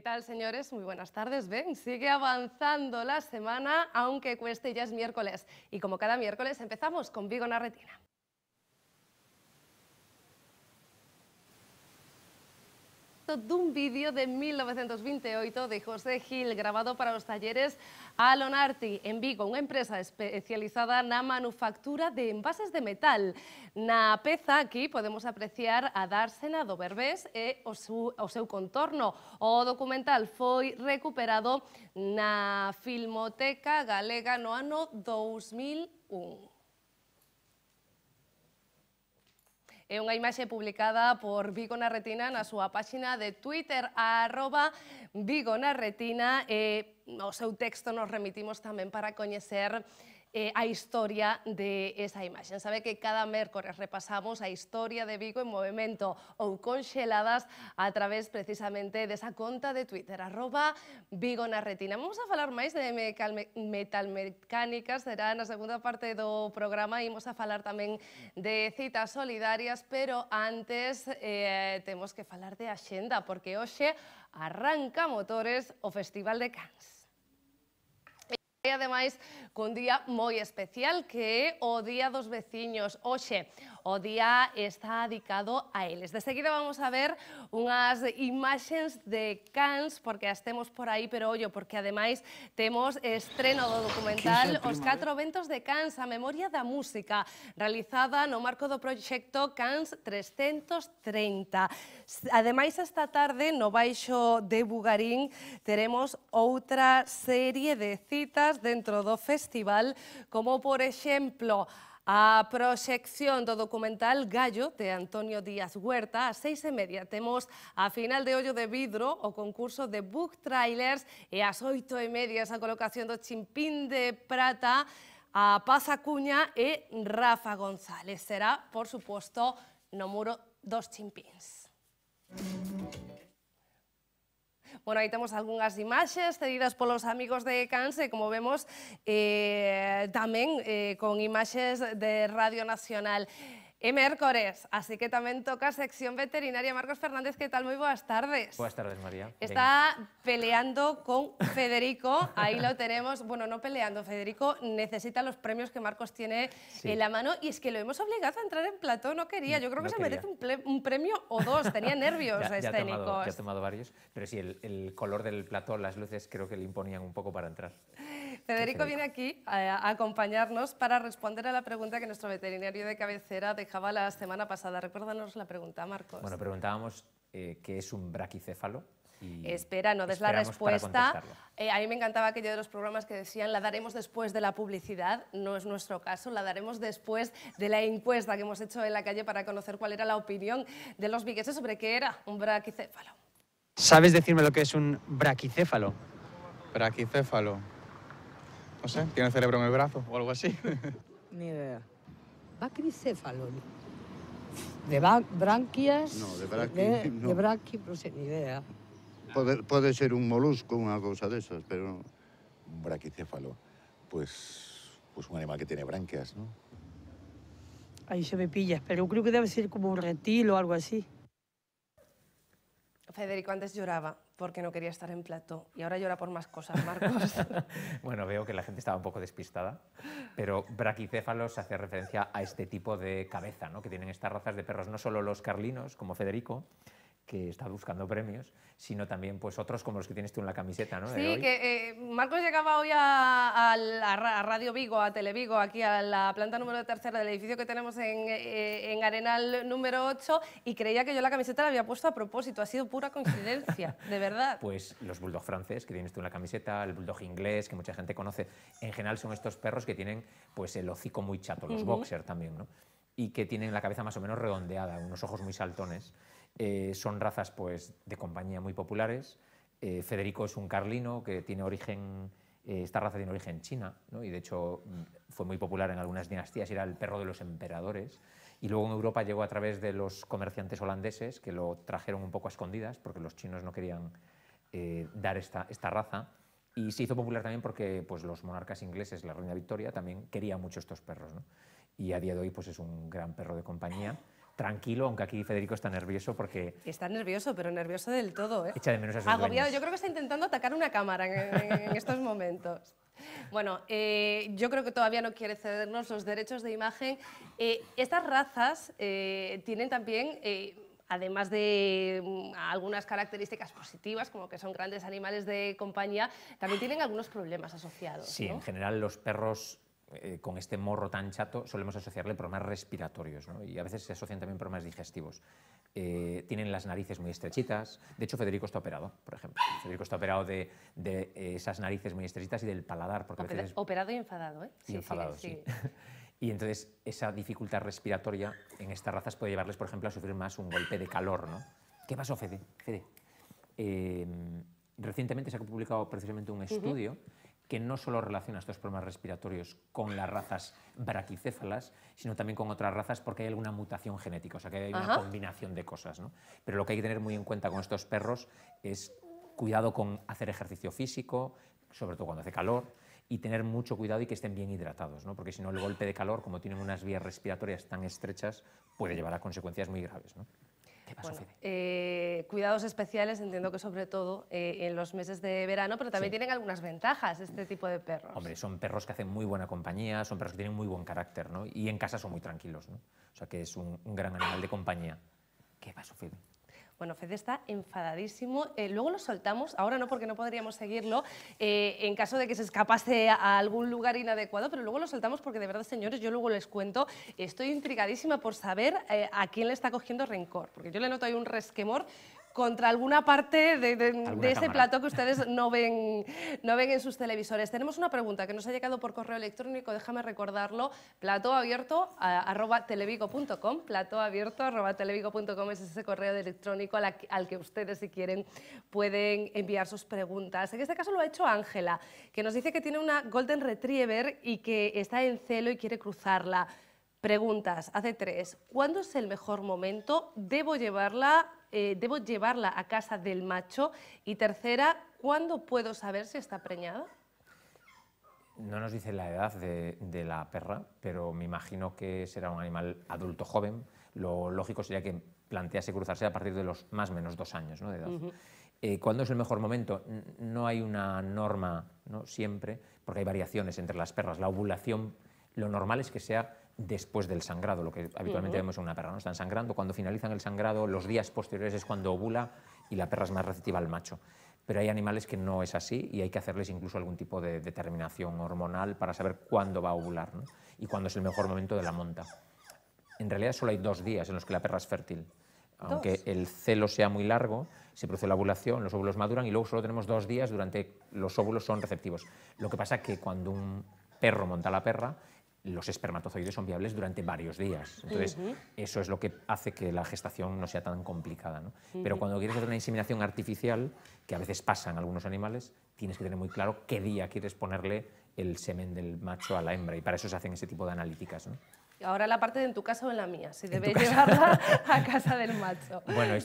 ¿Qué tal, señores? Muy buenas tardes. Ven, sigue avanzando la semana, aunque cueste, ya es miércoles. Y como cada miércoles, empezamos con Vigo Retina. texto dun vídeo de 1928 de José Gil grabado para os talleres Alonarti en Vigo, unha empresa especializada na manufactura de envases de metal. Na peza aquí podemos apreciar a dársena do Berbés e o seu, o seu contorno. O documental foi recuperado na Filmoteca Galega no ano 2001. É eh, unha imaxe publicada por Vigo na Retina na súa páxina de Twitter, arroba Vigo na Retina, e eh, o seu texto nos remitimos tamén para coñecer eh, a historia de esa imaxe. Sabe que cada mércores repasamos a historia de Vigo en movimento ou conxeladas a través precisamente desa conta de Twitter, arroba Vigo na retina. Vamos a falar máis de metalmecánicas, será na segunda parte do programa, vamos a falar tamén de citas solidarias, pero antes eh, temos que falar de axenda, porque hoxe arranca motores o Festival de Cans. E ademais, cun día moi especial que é o Día dos Veciños. Oxe, o día está dedicado a eles. De seguida vamos a ver unhas imaxens de Cans, porque as temos por aí, pero ollo, porque ademais temos estreno do documental Os Catro Ventos de Cans, a memoria da música, realizada no marco do proxecto Cans 330. Ademais, esta tarde, no Baixo de Bugarín, teremos outra serie de citas dentro del festival, como por ejemplo A proyección do documental Gallo de Antonio Díaz Huerta a seis e media temos a final de hoyo de Vidro o concurso de book trailers a e las oito y e media esa colocación de Chimpín de Prata a Paz Acuña y e Rafa González. Será, por supuesto, no dos Chimpins. Bueno, tenemos tenemos imágenes imágenes cedidas los amigos de Canse, eh, como vemos, eh, también eh, con imágenes de Radio Nacional. Y miércoles, así que también toca sección veterinaria. Marcos Fernández, ¿qué tal? Muy buenas tardes. Buenas tardes, María. Está peleando con Federico, ahí lo tenemos. Bueno, no peleando, Federico necesita los premios que Marcos tiene en la mano y es que lo hemos obligado a entrar en plató, no quería. Mm, Yo creo que se merece un, premio o dos, tenía nervios escénicos. Ya ha, tomado, varios, pero sí, el, el color del plató, las luces creo que le imponían un poco para entrar. Federico viene aquí a, acompañarnos para responder a la pregunta que nuestro veterinario de cabecera dejaba la semana pasada. Recuérdanos la pregunta, Marcos. Bueno, preguntábamos eh, qué es un braquicéfalo. Espera, no des la respuesta. Eh, a mí me encantaba aquello de los programas que decían la daremos después de la publicidad, no es nuestro caso, la daremos después de la encuesta que hemos hecho en la calle para conocer cuál era la opinión de los vigueses sobre qué era un braquicéfalo. ¿Sabes decirme lo que es un braquicéfalo? Braquicéfalo. No sé, tiene cerebro en el brazo o algo así. Ni idea. Bacricéfalo. ¿De branquias? No, de branquias. De, no. de pues, no sé, ni idea. Puede, ser un molusco, una cosa de esas, pero... Un braquicéfalo, pues, pues un animal que tiene branquias, ¿no? Ahí se me pillas, pero creo que debe ser como un reptil o algo así. Federico antes lloraba porque no quería estar en plato Y ahora llora por más cosas, Marcos. bueno, veo que la gente estaba un poco despistada, pero braquicéfalos hace referencia a este tipo de cabeza ¿no? que tienen estas razas de perros, no solo los carlinos, como Federico, que está buscando premios, sino también pues otros como los que tienes tú en la camiseta, ¿no? Sí, que eh, Marcos llegaba hoy a, Radio Vigo, a Televigo, aquí a la planta número tercera del edificio que tenemos en, eh, en, Arenal número 8 y creía que yo la camiseta la había puesto a propósito, ha sido pura coincidencia, de verdad. Pues los bulldog franceses que tienes tú en la camiseta, el bulldog inglés que mucha gente conoce, en general son estos perros que tienen pues el hocico muy chato, los boxers boxer también, ¿no? Y que tienen la cabeza más o menos redondeada, unos ojos muy saltones. Eh, son razas pues, de compañía muy populares. Eh, Federico es un carlino que tiene origen, eh, esta raza tiene origen china, y de hecho mm, fue muy popular en algunas dinastías, era el perro de los emperadores. Y luego en Europa llegó a través de los comerciantes holandeses que lo trajeron un poco a escondidas, porque los chinos no querían dar esta, raza. Y se hizo popular también porque pues, los monarcas ingleses, la reina Victoria, también quería mucho estos perros. Y a día de hoy pues, es un gran perro de compañía tranquilo, aunque aquí Federico está nervioso porque... Está nervioso, pero nervioso del todo. ¿eh? Echa de menos a sus Agobiado, yo creo que está intentando atacar una cámara en, estos momentos. Bueno, eh, yo creo que todavía no quiere cedernos los derechos de imagen. Eh, estas razas eh, tienen también además de mm, algunas características positivas, como que son grandes animales de compañía, también tienen algunos problemas asociados. Sí, en general los perros eh, con este morro tan chato solemos asociarle problemas respiratorios ¿no? y a veces se asocian también problemas digestivos. Eh, tienen las narices muy estrechitas. De hecho, Federico está operado, por ejemplo. Federico está operado de, de eh, esas narices muy estrechitas y del paladar. Porque a veces Operado y enfadado, ¿eh? Y sí, enfadado, sí. Y entonces esa dificultad respiratoria en estas razas puede llevarles, por ejemplo, a sufrir más un golpe de calor. ¿no? ¿Qué pasó, Fede? recientemente se ha publicado precisamente un estudio que no solo relaciona estos problemas respiratorios con las razas braquicéfalas, sino también con otras razas porque hay alguna mutación genética, o sea que hay una combinación de cosas. ¿no? Pero lo que hay que tener muy en cuenta con estos perros es cuidado con hacer ejercicio físico, sobre todo cuando hace calor, y tener mucho cuidado y que estén bien hidratados, porque si no el golpe de calor, como tienen unas vías respiratorias tan estrechas, puede llevar a consecuencias muy graves. Eh, cuidados especiales, entiendo que sobre todo eh, en los meses de verano, pero también tienen algunas ventajas este tipo de perros. Hombre, son perros que hacen muy buena compañía, son perros que tienen muy buen carácter, ¿no? Y en casa son muy tranquilos, O sea que es un, gran animal de compañía. ¿Qué va a bueno, Fede está enfadadísimo. Eh, luego lo soltamos, ahora no porque no podríamos seguirlo, eh, en caso de que se escapase a algún lugar inadecuado, pero luego lo soltamos porque de verdad, señores, yo luego les cuento, estoy intrigadísima por saber eh, a quién le está cogiendo rencor, porque yo le noto ahí un resquemor, contra alguna parte de, ese plato que ustedes no ven, no ven en sus televisores. Tenemos una pregunta que nos ha llegado por correo electrónico, déjame recordarlo, platoabierto arroba arroba es ese correo electrónico al que ustedes si quieren pueden enviar sus preguntas. En este caso lo ha hecho Ángela, que nos dice que tiene una Golden Retriever y que está en celo y quiere cruzarla. Preguntas, hace tres. ¿Cuándo es el mejor momento? ¿Debo llevarla, eh, ¿Debo llevarla a casa del macho? Y tercera, ¿cuándo puedo saber si está preñada? No nos dice la edad de, la perra, pero me imagino que será un animal adulto joven. Lo lógico sería que plantease cruzarse a partir de los más o menos dos años de edad. Eh, ¿Cuándo es el mejor momento? No hay una norma ¿no? siempre, porque hay variaciones entre las perras. La ovulación, lo normal es que sea después del sangrado, lo que habitualmente vemos en una perra, ¿no? Están sangrando, cuando finalizan el sangrado, los días posteriores es cuando ovula y la perra es más receptiva al macho. Pero hay animales que no es así y hay que hacerles incluso algún tipo de determinación hormonal para saber cuándo va a ovular y cuándo es el mejor momento de la monta. En realidad solo hay dos días en los que la perra es fértil. Aunque el celo sea muy largo, se produce la ovulación, los óvulos maduran y luego solo tenemos dos días durante los óvulos son receptivos. Lo que pasa es que cuando un perro monta a la perra, los espermatozoides son viables durante varios días. Entonces, eso es lo que hace que la gestación no sea tan complicada. Pero cuando quieres hacer una inseminación artificial, que a veces pasan algunos animales, tienes que tener muy claro qué día quieres ponerle el semen del macho a la hembra. Y para eso se hacen ese tipo de analíticas. ¿no? Ahora la parte de en tu casa o en la mía, si debe llevarla a casa del macho. Bueno,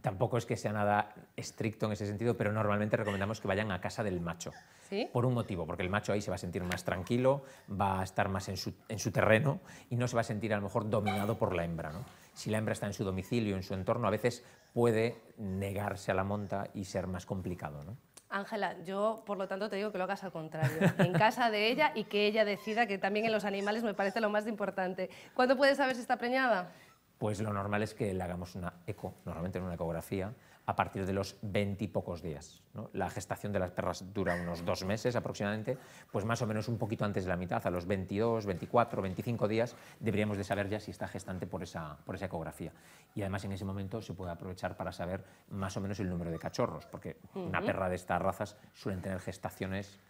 Tampoco es que sea nada estricto en ese sentido, pero normalmente recomendamos que vayan a casa del macho. ¿Sí? Por un motivo, porque el macho ahí se va a sentir más tranquilo, va a estar más en su, terreno y no se va a sentir a lo mejor dominado por la hembra. Si la hembra está en su domicilio, en su entorno, a veces puede negarse a la monta y ser más complicado. ¿no? Ángela, yo por lo tanto te digo que lo hagas al contrario, en casa de ella y que ella decida que también en los animales me parece lo más importante. ¿Cuándo puedes saber si está preñada? pues lo normal es que le hagamos una eco, normalmente en una ecografía, a partir de los veintipocos y pocos días. La gestación de las perras dura unos dos meses aproximadamente, pues más o menos un poquito antes de la mitad, a los 22, 24, 25 días, deberíamos de saber ya si está gestante por esa, ecografía. Y además en ese momento se puede aprovechar para saber más o menos el número de cachorros, porque una perra de estas razas suelen tener gestaciones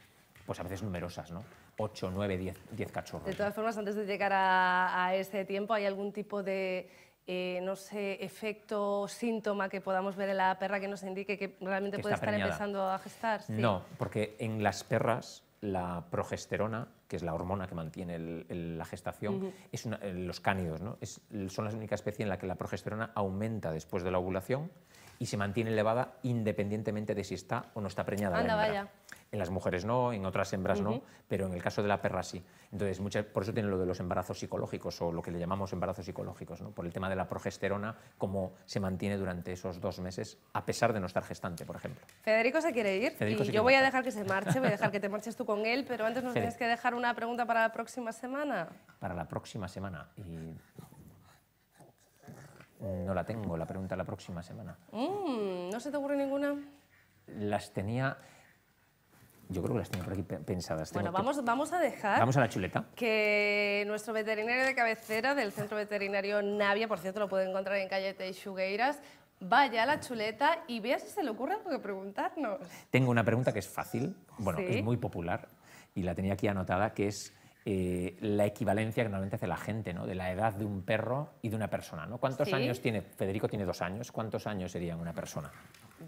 pues a veces numerosas, ¿no? 8, 9, 10, 10 cachorros. De todas formas, antes de llegar a, a ese tiempo, ¿hay algún tipo de eh, no sé, efecto o síntoma que podamos ver en la perra que nos indique que realmente puede estar empezando a gestar? No, porque en las perras la progesterona, que es la hormona que mantiene la gestación, es eh, los cánidos, ¿no? son las únicas especies en la que la progesterona aumenta después de la ovulación y se mantiene elevada independientemente de si está o no está preñada. Anda, vaya. En las mujeres no, en otras hembras no, pero en el caso de la perra sí. Entonces, muchas, por eso tiene lo de los embarazos psicológicos o lo que le llamamos embarazos psicológicos, ¿no? por el tema de la progesterona, cómo se mantiene durante esos dos meses, a pesar de no estar gestante, por ejemplo. Federico se quiere ir y yo voy a dejar que se marche, voy a dejar que te marches tú con él, pero antes nos tienes que dejar una pregunta para la próxima semana. Para la próxima semana. Y... No la tengo, la pregunta la próxima semana. Mm, ¿No se te ocurre ninguna? Las tenía... Yo creo que las tengo por aquí pensadas. bueno, vamos, a dejar... Que nuestro veterinario de cabecera del Centro Veterinario Navia, por cierto, lo puede encontrar en calle Teixugueiras, vaya a la chuleta y vea si se le ocurre algo que preguntarnos. Tengo una pregunta que es fácil, bueno, es muy popular y la tenía aquí anotada, que es... Eh, la equivalencia que normalmente hace la gente, ¿no? De la edad de un perro y de una persona, ¿no? ¿Cuántos años tiene? Federico tiene dos años. ¿Cuántos años sería una persona?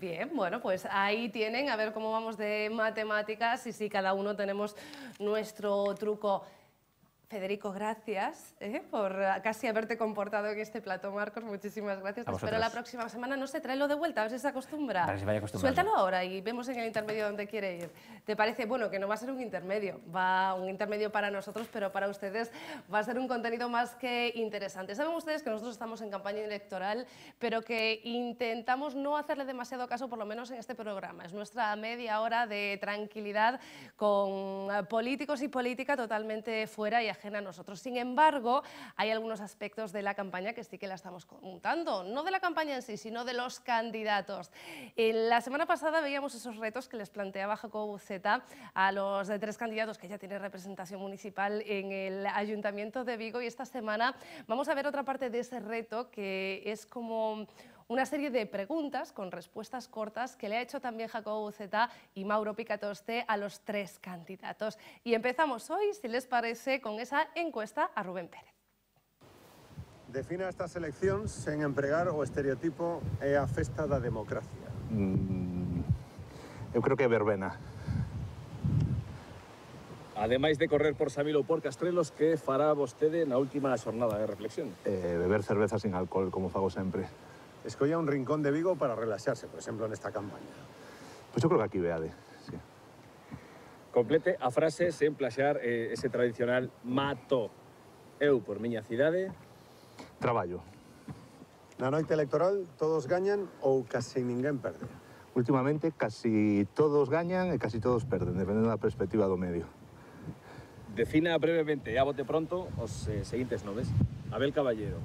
Bien, bueno, pues ahí tienen, a ver cómo vamos de matemáticas y si cada uno tenemos nuestro truco. Federico, gracias ¿eh? por casi haberte comportado en este plato, Marcos. Muchísimas gracias. A espero la próxima semana. No sé, tráelo de vuelta, a ver si se acostumbra. Suéltalo ahora y vemos en el intermedio dónde quiere ir. ¿Te parece? Bueno, que no va a ser un intermedio, va un intermedio para nosotros, pero para ustedes va a ser un contenido más que interesante. Saben ustedes que nosotros estamos en campaña electoral, pero que intentamos no hacerle demasiado caso, por lo menos en este programa. Es nuestra media hora de tranquilidad con políticos y política totalmente fuera y ajena a nosotros. Sin embargo, hay algunos aspectos de la campaña que sí que la estamos contando, no de la campaña en sí, sino de los candidatos. la semana pasada veíamos esos retos que les planteaba Jacobo Buceta a los de tres candidatos que ya tienen representación municipal en el Ayuntamiento de Vigo y esta semana vamos a ver otra parte de ese reto que es como una serie de preguntas con respuestas cortas que le ha hecho también Jacobo Buceta y Mauro Picatoste a los tres candidatos. Y empezamos hoy, si les parece, con esa encuesta a Rubén Pérez. Defina estas elecciones sin empregar o estereotipo e a festa da democracia. Mm, eu creo que é verbena. Ademais de correr por Samilo ou por Castrelos, que fará vostede na última xornada de reflexión? Eh, beber cerveza sin alcohol, como fago sempre escolla un rincón de Vigo para relaxarse, por exemplo, nesta campaña. Pois pues eu creo que aquí veade, sí. Complete a frase sen plaxar eh, ese tradicional mato eu por miña cidade. Traballo. Na noite electoral todos gañan ou casi ninguén perde? Últimamente casi todos gañan e casi todos perden, dependendo da perspectiva do medio. Defina brevemente e a bote pronto os eh, seguintes nomes. Abel Caballero.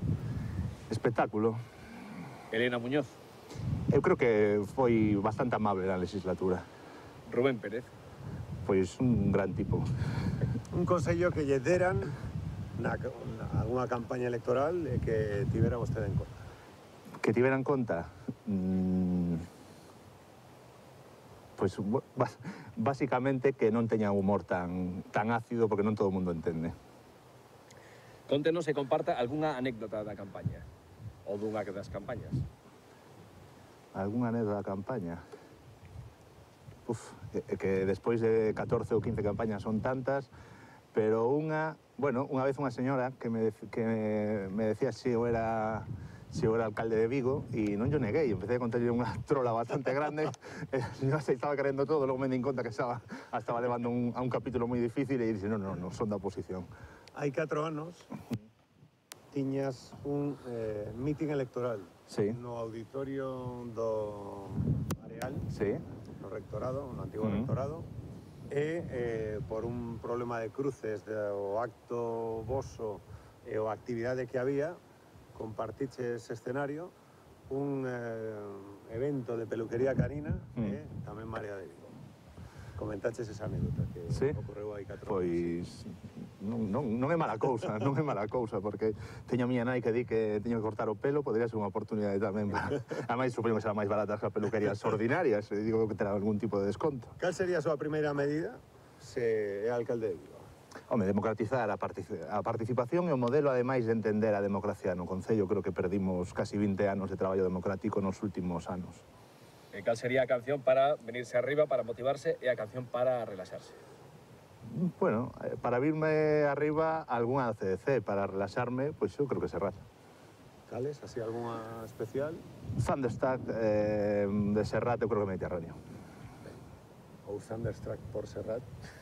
Espectáculo. Elena Muñoz. Eu creo que foi bastante amable na legislatura. Rubén Pérez. Pois un gran tipo. Un consello que lle deran na, na unha campaña electoral e que tivera vostede en conta. Que tibera en conta? Mm, pois básicamente, basicamente que non teña humor tan, tan ácido porque non todo o mundo entende. Contenos e comparta algunha anécdota da campaña. alguna de las campañas? ¿Alguna de da campaña? Uf, que después de 14 o 15 campañas son tantas, pero una, bueno, una vez una señora que me, que me decía si yo era si era alcalde de Vigo y e no yo negué y empecé a contarle unha trola bastante grande, yo e se estaba creendo todo, luego me di conta que estaba, estaba levando a un capítulo muy difícil y e dixe, no, no, no, son de oposición. Hay cuatro anos tiñas un eh, electoral en no auditorio do Areal, sí. no rectorado, un rectorado, e eh, por un problema de cruces o acto voso e, o actividades que había, compartiste ese escenario un eh, evento de peluquería canina también mm. e, también de Vigo. Comentaches esa anécdota que sí? ocorreu hai 4 Pois non, non, non é mala cousa, non é mala cousa, porque teño a miña nai que di que teño que cortar o pelo, podría ser unha oportunidade tamén para... A máis, supoño que será máis barata as peluquerías ordinarias, e digo que terá algún tipo de desconto. Cal sería a súa primeira medida se é alcalde de Vigo? Home, democratizar a, partic a participación e o modelo, ademais, de entender a democracia no Concello. Creo que perdimos casi 20 anos de traballo democrático nos últimos anos. ¿Cuál sería canción para venirse arriba, para motivarse, y a canción para relajarse? Bueno, eh, para irme arriba alguna CDC para relajarme, pues yo creo que Serrat. ¿Cales? ¿Así alguna especial? Thunderstruck eh, de Serrat, yo creo que Mediterráneo. O Thunderstruck por Serrat,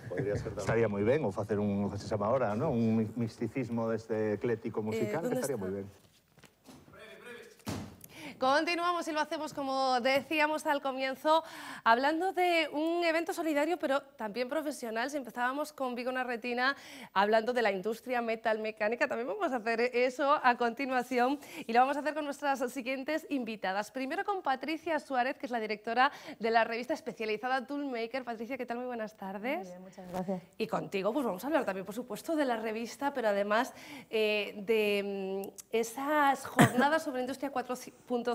podría ser Estaría muy bien, o hacer un, se llama ahora, ¿no? un misticismo de este eclético eh, musical, estaría muy bien. Continuamos y lo hacemos, como decíamos al comienzo, hablando de un evento solidario, pero también profesional. Si empezábamos con Vigo Retina, hablando de la industria metalmecánica, también vamos a hacer eso a continuación y lo vamos a hacer con nuestras siguientes invitadas. Primero con Patricia Suárez, que es la directora de la revista especializada Toolmaker. Patricia, ¿qué tal? Muy buenas tardes. Muy bien, muchas gracias. Y contigo, pues vamos a hablar también, por supuesto, de la revista, pero además eh, de mm, esas jornadas sobre industria 4.0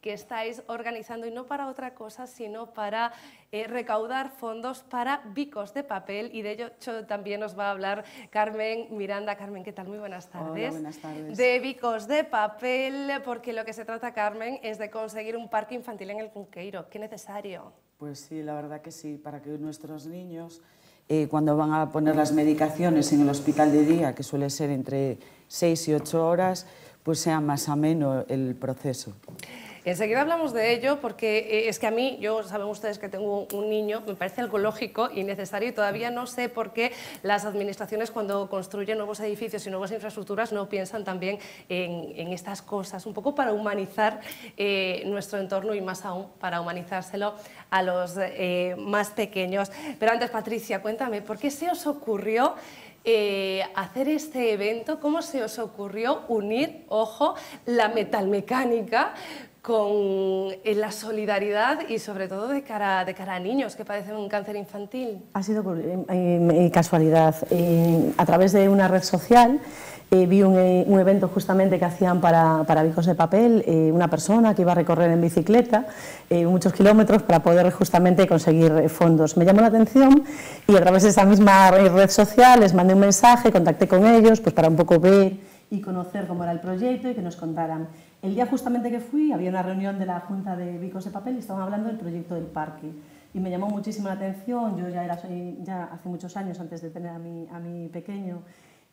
que estáis organizando y no para otra cosa, sino para eh, recaudar fondos para bicos de papel y de ello también nos va a hablar Carmen Miranda. Carmen, ¿qué tal? Muy buenas tardes. buenas tardes. De bicos de papel, porque lo que se trata, Carmen, es de conseguir un parque infantil en el Cunqueiro. ¿Qué necesario? Pues sí, la verdad que sí, para que nuestros niños... Eh, cuando van a poner las medicaciones en el hospital de día, que suele ser entre seis y ocho horas, pues sea más ameno el proceso. Enseguida hablamos de ello porque eh, es que a mí, yo saben ustedes que tengo un niño, me parece algo lógico y necesario y todavía no sé por qué las administraciones cuando construyen nuevos edificios y nuevas infraestructuras no piensan también en, estas cosas, un poco para humanizar eh, nuestro entorno y más aún para humanizárselo a los eh, más pequeños. Pero antes, Patricia, cuéntame, ¿por qué se os ocurrió eh, hacer este evento, ¿cómo se os ocurrió unir, ojo, la metalmecánica con la solidaridad y sobre todo de cara, de cara a niños que padecen un cáncer infantil? Ha sido eh, eh, casualidad. a través de una red social eh, vi eh, un, evento justamente que hacían para, para Vicos de Papel, eh, una persona que iba a recorrer en bicicleta muchos kilómetros para poder justamente conseguir fondos. Me llamó la atención y a través de esa misma red social les mandé un mensaje, contacté con ellos pues para un poco ver y conocer cómo era el proyecto y que nos contaran. El día justamente que fui había una reunión de la Junta de Vicos de Papel y estaban hablando del proyecto del parque y me llamó muchísimo la atención. Yo ya era ya hace muchos años antes de tener a mi, a mi pequeño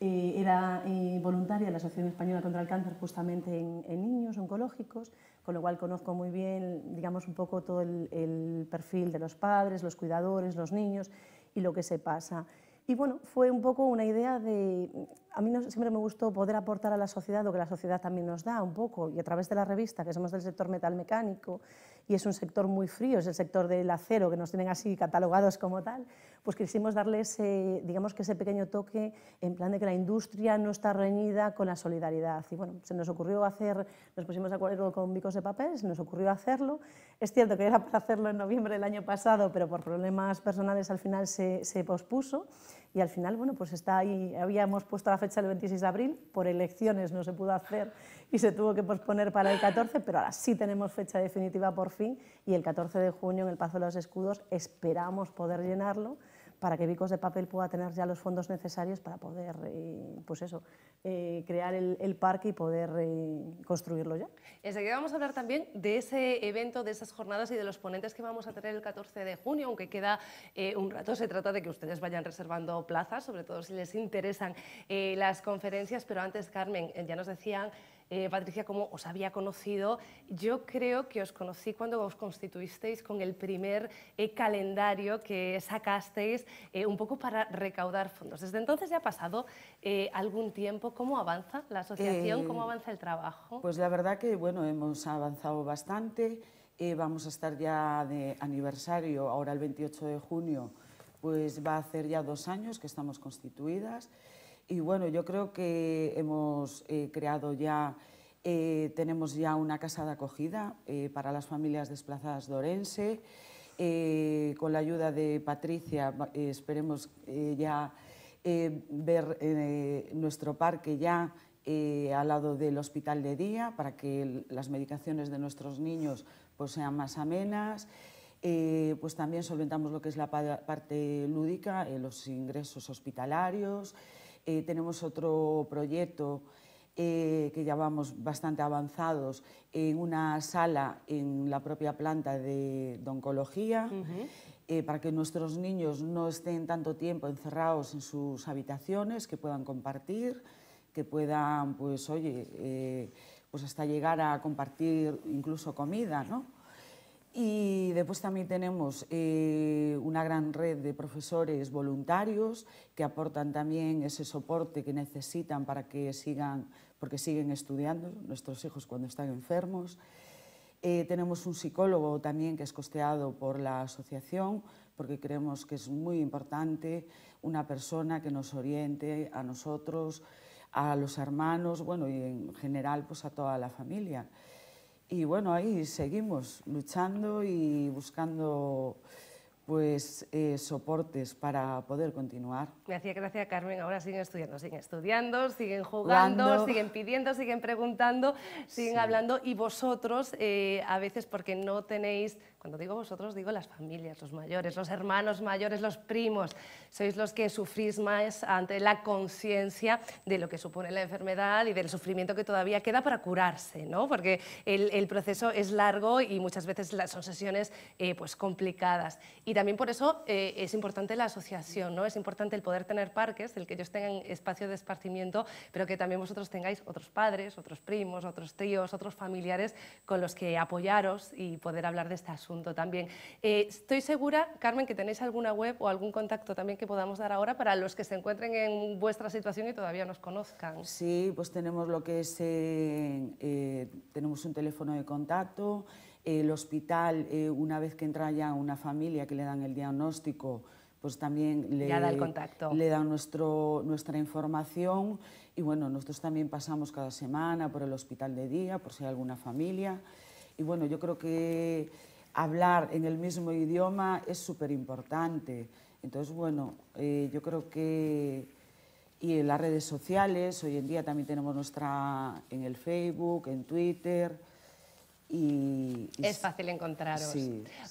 eh, era eh, voluntaria de la Asociación Española contra el Cáncer justamente en, niños oncológicos, con lo cual conozco muy bien, digamos, un poco todo el, perfil de los padres, los cuidadores, los niños y lo que se pasa. Y bueno, fue un poco una idea de... A mí no, siempre me gustó poder aportar a la sociedad lo que la sociedad también nos da un poco, y a través de la revista, que somos del sector metalmecánico, mecánico, y es un sector muy frío, es el sector del acero, que nos tienen así catalogados como tal, pues quisimos darle ese, digamos que ese pequeño toque en plan de que la industria no está reñida con la solidaridad. Y bueno, se nos ocurrió hacer, nos pusimos de acuerdo con Bicos de Papel, se nos ocurrió hacerlo. Es cierto que era para hacerlo en noviembre del año pasado, pero por problemas personales al final se pospuso. Y al final, bueno, pues está ahí, habíamos puesto la fecha del 26 de abril, por elecciones no se pudo hacer y se tuvo que posponer para el 14, pero ahora sí tenemos fecha definitiva por fin y el 14 de junio en el Pazo de los Escudos esperamos poder llenarlo para que Vicos de Papel pueda tener ya los fondos necesarios para poder eh, pues eso, eh, crear el, parque y poder eh, construirlo ya. Enseguida vamos a hablar también de ese evento, de esas jornadas y de los ponentes que vamos a tener el 14 de junio, aunque queda un rato. Se trata de que ustedes vayan reservando plazas, sobre todo si les interesan las conferencias, pero antes, Carmen, ya nos decían eh, Patricia, cómo os había conocido. Yo creo que os conocí cuando os constituisteis con el primer eh, calendario que sacasteis eh, un poco para recaudar fondos. Desde entonces ya ha pasado algún tiempo. ¿Cómo avanza la asociación? ¿Cómo avanza el trabajo? Pues la verdad que bueno, hemos avanzado bastante. vamos a estar ya de aniversario, ahora el 28 de junio, pues va a hacer ya dos años que estamos constituidas. Y bueno, yo creo que hemos eh, creado ya, eh, tenemos ya una casa de acogida eh, para las familias desplazadas de Orense. con la ayuda de Patricia esperemos ya ver nuestro parque ya al lado del hospital de día para que las medicaciones de nuestros niños pues, sean más amenas. pues también solventamos lo que es la parte lúdica, los ingresos hospitalarios, eh, tenemos otro proyecto eh, que ya vamos bastante avanzados en una sala en la propia planta de, oncología. Eh, para que nuestros niños no estén tanto tiempo encerrados en sus habitaciones, que puedan compartir, que puedan, pues oye, pues hasta llegar a compartir incluso comida, ¿no? Y después también tenemos eh, una gran red de profesores voluntarios que aportan también ese soporte que necesitan para que sigan, porque siguen estudiando nuestros hijos cuando están enfermos. Eh, tenemos un psicólogo también que es costeado por la asociación, porque creemos que es muy importante una persona que nos oriente a nosotros, a los hermanos, bueno, y en general pues, a toda la familia. Y bueno, ahí seguimos luchando y buscando pues, eh, soportes para poder continuar. Me hacía gracia, Carmen, ahora siguen estudiando, siguen estudiando, siguen jugando, siguen pidiendo, siguen preguntando, siguen hablando y vosotros eh, a veces porque no tenéis, cuando digo vosotros digo las familias, los mayores, los hermanos mayores, los primos, sois los que sufrís más ante la conciencia de lo que supone la enfermedad y del sufrimiento que todavía queda para curarse, ¿no? Porque el, proceso es largo y muchas veces son sesiones eh, pues complicadas. Y también por eso eh, es importante la asociación, ¿no? es importante el poder tener parques, el que ellos tengan espacio de esparcimiento, pero que también vosotros tengáis otros padres, otros primos, otros tíos, otros familiares con los que apoyaros y poder hablar de este asunto también. Eh, estoy segura, Carmen, que tenéis alguna web o algún contacto también que podamos dar ahora para los que se encuentren en vuestra situación y todavía nos conozcan. Sí, pues tenemos lo que es, eh, tenemos un teléfono de contacto. El hospital, eh, una vez que entra ya una familia que le dan el diagnóstico, pues también le, le dan nuestro, nuestra información y bueno, nosotros también pasamos cada semana por el hospital de día, por si hay alguna familia. Y bueno, yo creo que hablar en el mismo idioma es súper importante. Entonces, bueno, eh, yo creo que... Y en las redes sociales, hoy en día también tenemos nuestra en el Facebook, en Twitter, es fácil encontraros.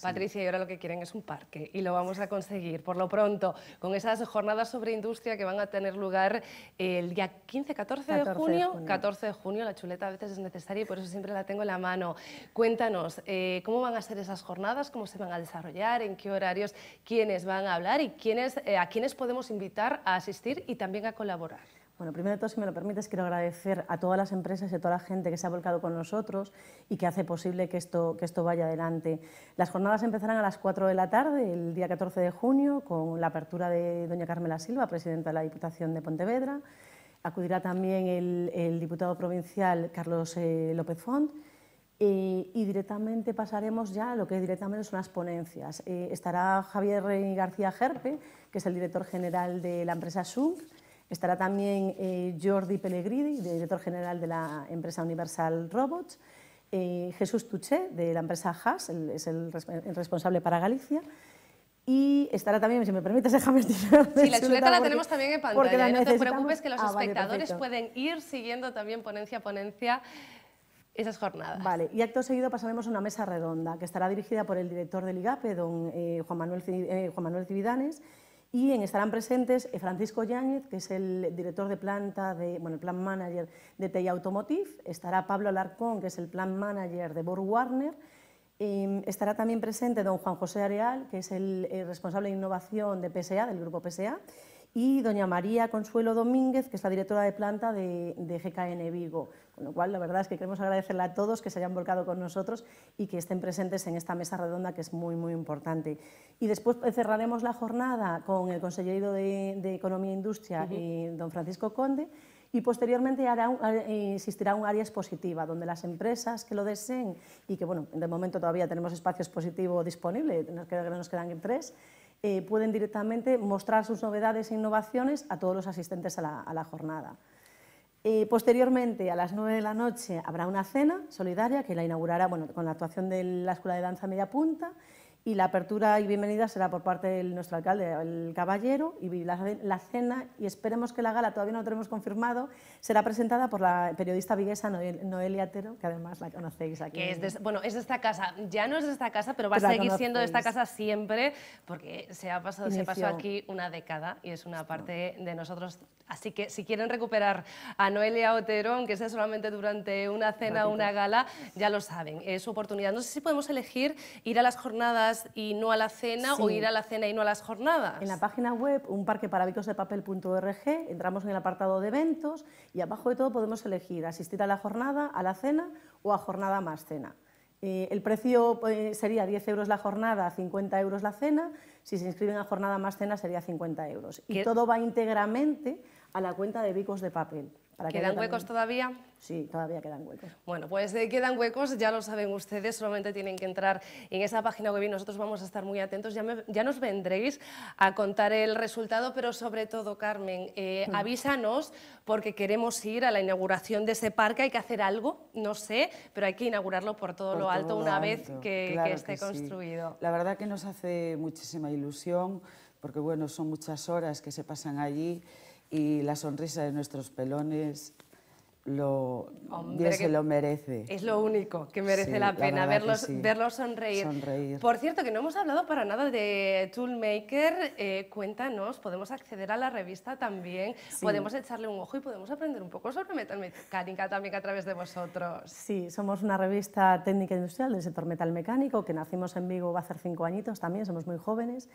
Patricia, y ahora lo que quieren es un parque y lo vamos a conseguir por lo pronto con esas jornadas sobre industria que van a tener lugar el día 15, 14, de, junio, 14 de junio, la chuleta a veces es necesaria y por eso siempre la tengo en la mano. Cuéntanos, eh, ¿cómo van a ser esas jornadas? ¿Cómo se van a desarrollar? ¿En qué horarios? ¿Quiénes van a hablar? ¿Y quiénes, eh, a quiénes podemos invitar a asistir y también a colaborar? Bueno, primero de todo, si me lo permites, quiero agradecer a todas las empresas y a toda la gente que se ha volcado con nosotros y que hace posible que esto, que esto vaya adelante. Las jornadas empezarán a las 4 de la tarde, el día 14 de junio, con la apertura de doña Carmela Silva, presidenta de la Diputación de Pontevedra. Acudirá también el, diputado provincial Carlos eh, López Font. y directamente pasaremos ya a lo que directamente son las ponencias. Eh, estará Javier García Gerpe, que es el director general de la empresa SUNC Estará también eh, Jordi Pellegrini, director general de la empresa Universal Robots, eh, Jesús Tuché, de la empresa Haas, es el, responsable para Galicia. Y estará también, si me permites, James Sí, la chuleta la tenemos también en pantalla. ¿eh? No te preocupes que los ah, espectadores pueden ir siguiendo también ponencia a ponencia esas jornadas. Vale, y acto seguido pasaremos a una mesa redonda que estará dirigida por el director del IGAPE, don Juan, Manuel, Juan Manuel y en estarán presentes eh, Francisco Yáñez, que es el director de planta, de, bueno, el plan manager de TI Automotive, estará Pablo Alarcón, que es el plan manager de Borg Warner, estará también presente don Juan José Areal, que es el, eh, responsable de innovación de PSA, del grupo PSA, y doña María Consuelo Domínguez, que es la directora de planta de GKN Vigo. Con lo cual, la verdad es que queremos agradecerle a todos que se hayan volcado con nosotros y que estén presentes en esta mesa redonda que es muy, muy importante. Y después cerraremos la jornada con el consejero de, Economía e Industria, y eh, don Francisco Conde, y posteriormente eh, insistirá un, existirá un área expositiva donde las empresas que lo deseen y que, bueno, de momento todavía tenemos espacio expositivo disponible, nos quedan, nos tres, eh, pueden directamente mostrar sus novedades e innovaciones a todos los asistentes a la jornada. Y posteriormente, a las 9 de la noche, habrá una cena solidaria que la inaugurará con la actuación de la Escuela de Danza Media Punta y la apertura y bienvenida será por parte de nuestro alcalde, el caballero, y la, cena, y esperemos que la gala, todavía no lo tenemos confirmado, será presentada por la periodista viguesa Noelia Otero, que además la conocéis aquí. bueno, es de esta casa, ya no es de esta casa, pero va a seguir siendo de esta casa siempre, porque se, ha pasado, se pasó aquí una década y es una parte de nosotros. Así que si quieren recuperar a Noelia Otero, aunque sea solamente durante una cena o una gala, ya lo saben, es su oportunidad. No sé si podemos elegir ir a las jornadas y no a la cena o ir a la cena y no a las jornadas. En la página web unparqueparabicosdepapel.org entramos en el apartado de eventos y abajo de todo podemos elegir asistir a la jornada, a la cena o a jornada más cena. Eh, el precio eh, sería 10 euros la jornada, 50 euros la cena. Si se inscriben a jornada más cena sería 50 euros. Y todo va íntegramente a la cuenta de Bicos de Papel. ¿Quedan huecos todavía? Sí, todavía quedan huecos. Bueno, pues eh, quedan huecos, ya lo saben ustedes, solamente tienen que entrar en esa página web y nosotros vamos a estar muy atentos. Ya, ya nos vendréis a contar el resultado, pero sobre todo, Carmen, eh, mm. avísanos porque queremos ir a la inauguración de ese parque, hay que hacer algo, no sé, pero hay que inaugurarlo por todo lo alto una vez que, esté construido. La verdad que nos hace muchísima ilusión porque, bueno, son muchas horas que se pasan allí y la sonrisa de nuestros pelones lo, Dios se lo merece. Es lo único que merece la pena, verlos, verlos sonreír. Por cierto, que no hemos hablado para nada de Toolmaker. Eh, cuéntanos, podemos acceder a la revista también, podemos echarle un ojo y podemos aprender un poco sobre metalmecánica también a través de vosotros. Sí, somos una revista técnica industrial del sector metalmecánico que nacimos en Vigo va a cinco añitos también, somos muy jóvenes.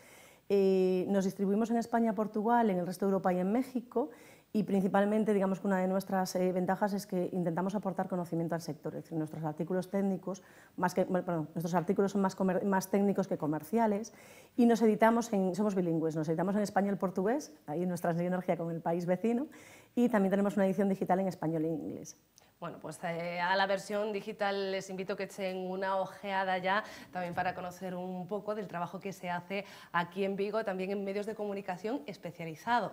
Eh, nos distribuimos en España, Portugal, en el resto de Europa y en México. Y principalmente, digamos que una de nuestras eh, ventajas es que intentamos aportar conocimiento al sector. Es decir, nuestros artículos técnicos, nuestros artículos son más, técnicos que comerciales y nos editamos somos bilingües, nos editamos en español portugués, ahí nuestra sinergia con el país vecino, y también tenemos una edición digital en español e inglés. Bueno, pues eh, a la versión digital les invito a que echen una ojeada ya, también para conocer un poco del trabajo que se hace aquí en Vigo, también en medios de comunicación especializado.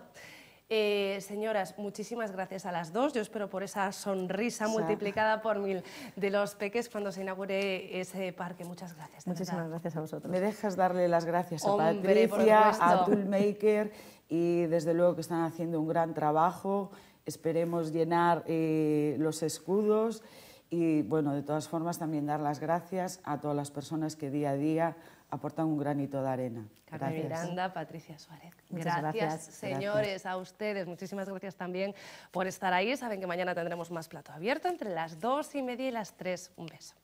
Eh, señoras, muchísimas gracias a las dos. Yo espero por esa sonrisa multiplicada por mil de los peques cuando se inaugure ese parque. Muchas gracias. Muchísimas gracias a vosotros. Me dejas darle las gracias a Patricia, a Toolmaker y desde luego que están haciendo un gran trabajo. Esperemos llenar eh, los escudos y, bueno, de todas formas también dar las gracias a todas las personas que día a día aportan un granito de arena. Carmen Miranda, Patricia Suárez. Gracias, señores, a ustedes. Muchísimas gracias también por estar ahí. Saben que mañana tendremos más plato abierto entre las dos y media y las tres. Un beso.